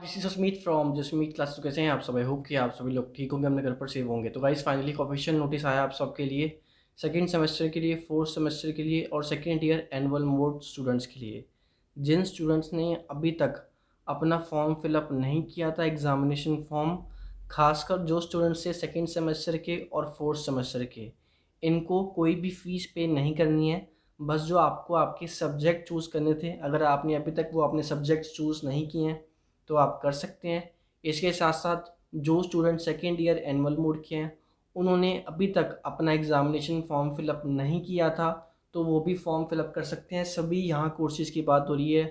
this is Meet from just Meet class तो कैसे हैं आप सब आई होप कि आप सभी लोग ठीक होंगे अपने घर पर सेव होंगे तो गाइज फाइनली ऑफिशियल नोटिस आया आप सबके लिए सेकेंड सेमेस्टर के लिए फोर्थ सेमेस्टर के लिए और second year annual mode students के लिए जिन स्टूडेंट्स ने अभी तक अपना फॉर्म फिलअप नहीं किया था एग्जामिनेशन फॉर्म खासकर जो स्टूडेंट्स से सेकेंड सेमेस्टर के और फोर्थ सेमेस्टर के इनको कोई भी फ़ीस पे नहीं करनी है बस जो आपको आपके सब्जेक्ट चूज़ करने थे अगर आपने अभी तक वो अपने सब्जेक्ट चूज़ नहीं किए हैं तो आप कर सकते हैं इसके साथ साथ जो student second year annual mode के हैं उन्होंने अभी तक अपना एग्ज़ामिनेशन फॉर्म फिलअप नहीं किया था तो वो भी फॉर्म फिलअप कर सकते हैं सभी यहाँ कोर्सेज़ की बात हो रही है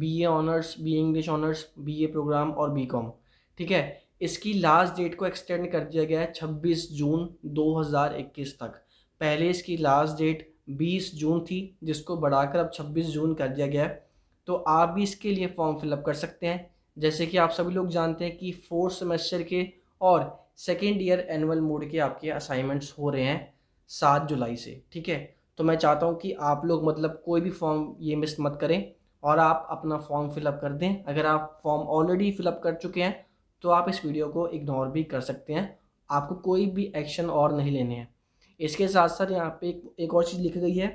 बी एनर्स honours B English honours B A programme और बी कॉम ठीक है इसकी लास्ट डेट को एक्सटेंड कर दिया गया है छब्बीस जून 2021 तक पहले इसकी लास्ट डेट 20 जून थी जिसको बढ़ाकर अब 26 जून कर दिया गया है तो आप भी इसके लिए फॉर्म फिलअप कर सकते हैं जैसे कि आप सभी लोग जानते हैं कि फोर्थ सेमेस्टर के और सेकेंड ईयर एनुअल मोड के आपके असाइनमेंट्स हो रहे हैं सात जुलाई से ठीक है तो मैं चाहता हूँ कि आप लोग मतलब कोई भी फॉर्म ये मिस मत करें और आप अपना फॉर्म फिलअप कर दें अगर आप फॉर्म ऑलरेडी फिलअप कर चुके हैं तो आप इस वीडियो को इग्नोर भी कर सकते हैं आपको कोई भी एक्शन और नहीं लेने हैं इसके साथ साथ यहाँ पे एक, एक और चीज़ लिखी गई है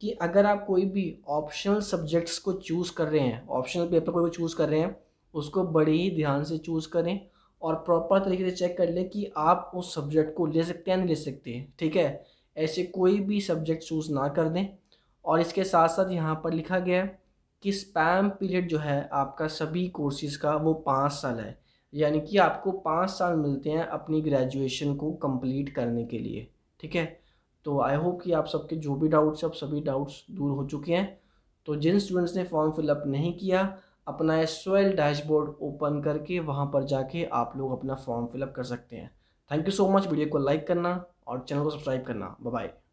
कि अगर आप कोई भी ऑप्शनल सब्जेक्ट्स को चूज़ कर रहे हैं ऑप्शनल पेपर को चूज़ कर रहे हैं उसको बड़े ही ध्यान से चूज़ करें और प्रॉपर तरीके से चेक कर लें कि आप उस सब्जेक्ट को ले सकते हैं नहीं ले सकते ठीक है ऐसे कोई भी सब्जेक्ट चूज़ ना कर दें और इसके साथ साथ यहाँ पर लिखा गया है कि स्पैम पीरियड जो है आपका सभी कोर्सेज़ का वो पाँच साल है यानी कि आपको पाँच साल मिलते हैं अपनी ग्रेजुएशन को कंप्लीट करने के लिए ठीक है तो आई होप कि आप सबके जो भी डाउट्स अब सभी डाउट्स दूर हो चुके हैं तो जिन स्टूडेंट्स ने फॉर्म फिलअप नहीं किया अपना एस डैशबोर्ड ओपन करके वहाँ पर जाके आप लोग अपना फॉर्म फिलअप कर सकते हैं thank you so much video को लाइक करना और चैनल को सब्सक्राइब करना बाय